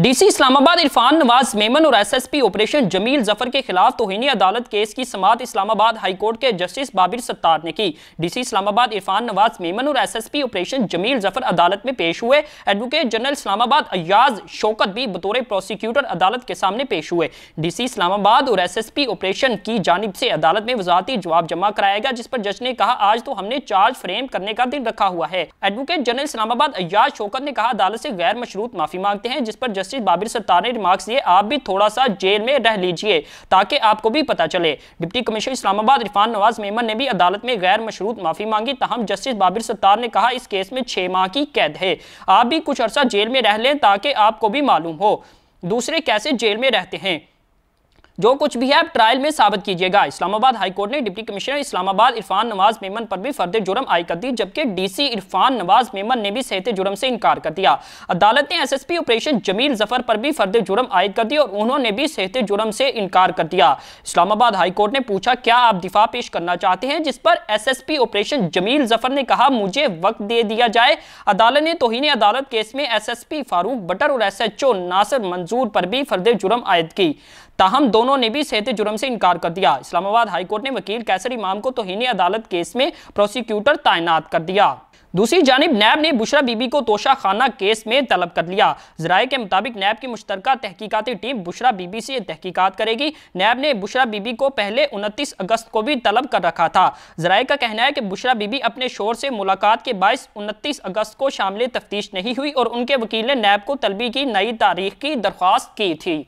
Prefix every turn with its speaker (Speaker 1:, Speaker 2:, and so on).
Speaker 1: DC Islamabad Irfan Nawaz Memon और SSP operation Jamil Zafar के खिलाफ तोहनी अदालत केस की समात इस्लामाबाद हाईकोर्ट के जस्टिस बाबिर सत्तार ने की डीसी इस्लामाबाद इरफान नवाज मेमन और एसएसपी ऑपरेशन जमील जफर अदालत में पेश हुए एडवोकेट जनरल इस्लामाबाद अयाज शौकत भी बतौर प्रोसिक्यूटर अदालत के सामने पेश हुए डीसी इस्लामाबाद और एस ऑपरेशन की जानब से अदालत में वजाती जवाब जमा कराया गया जिस पर जज ने कहा आज तो हमने चार्ज फ्रेम करने का दिन रखा हुआ है एडवोकेट जनरल इस्लामाबाद अयाज शौकत ने कहा अदालत से गैर मशरूत माफी मांगते हैं जिस पर जस्टिस बाबिर सत्तार ने रिमार्क्स दिए आप भी थोड़ा सा जेल में रह लीजिए ताकि आपको भी पता चले डिप्टी कमिश्नर इस्लामाबाद इरफान नवाज मेमन ने भी अदालत में गैर मशरूत माफी मांगी तहम जस्टिस बाबिर सत्तार ने कहा इस केस में छह माह की कैद है आप भी कुछ अर्सा जेल में रह लें ताकि आपको भी मालूम हो दूसरे कैसे जेल में रहते हैं जो कुछ भी है आप ट्रायल में साबित कीजिएगा इस्लामाबाद हाईकोर्ट ने डिप्टी कमिश्नर इस्लामाबाद इरफान नवाज मेमन पर भी फर्द जुर्म आय कर दी जबकि डीसी इरफान नवाज मेमन ने भी सहते जुर्म से इनकार कर दिया अदालत ने एसएसपी ऑपरेशन जमील जफर पर भी फर्द जुर्म आय कर दी और उन्होंने भी सहते जुर्म से इनकार कर दिया इस्लामाबाद हाईकोर्ट ने पूछा क्या आप दिफा पेश करना चाहते हैं जिस पर एस ऑपरेशन जमील जफर ने कहा मुझे वक्त दे दिया जाए अदालत ने तोहनी अदालत केस में एस फारूक बटर और एस नासिर मंजूर पर भी फर्द जुर्म आयद की ताहम दोनों दोनों ने भी सहते जुर्म से इनकार कर दिया इस्लामाबाद हाईकोर्ट ने वकील कैसर इमाम को तोहनी अदालत केस में प्रोसिक्यूटर तैनात कर दिया दूसरी जानब नैब ने बुशरा बीबी को तोशा खाना केस में तलब कर लिया जराये के मुताबिक नैब की मुश्तर तहकीकती टीम बुशरा बीबी से तहकीकत करेगी नैब ने बुशरा बीबी को पहले उनतीस अगस्त को भी तलब कर रखा था जराये का कहना है कि बुशरा बीबी अपने शोर से मुलाकात के बायस उनतीस अगस्त को शामिल तफ्तीश नहीं हुई और उनके वकील ने नैब को तलबी की नई तारीख की दरख्वास्त की थी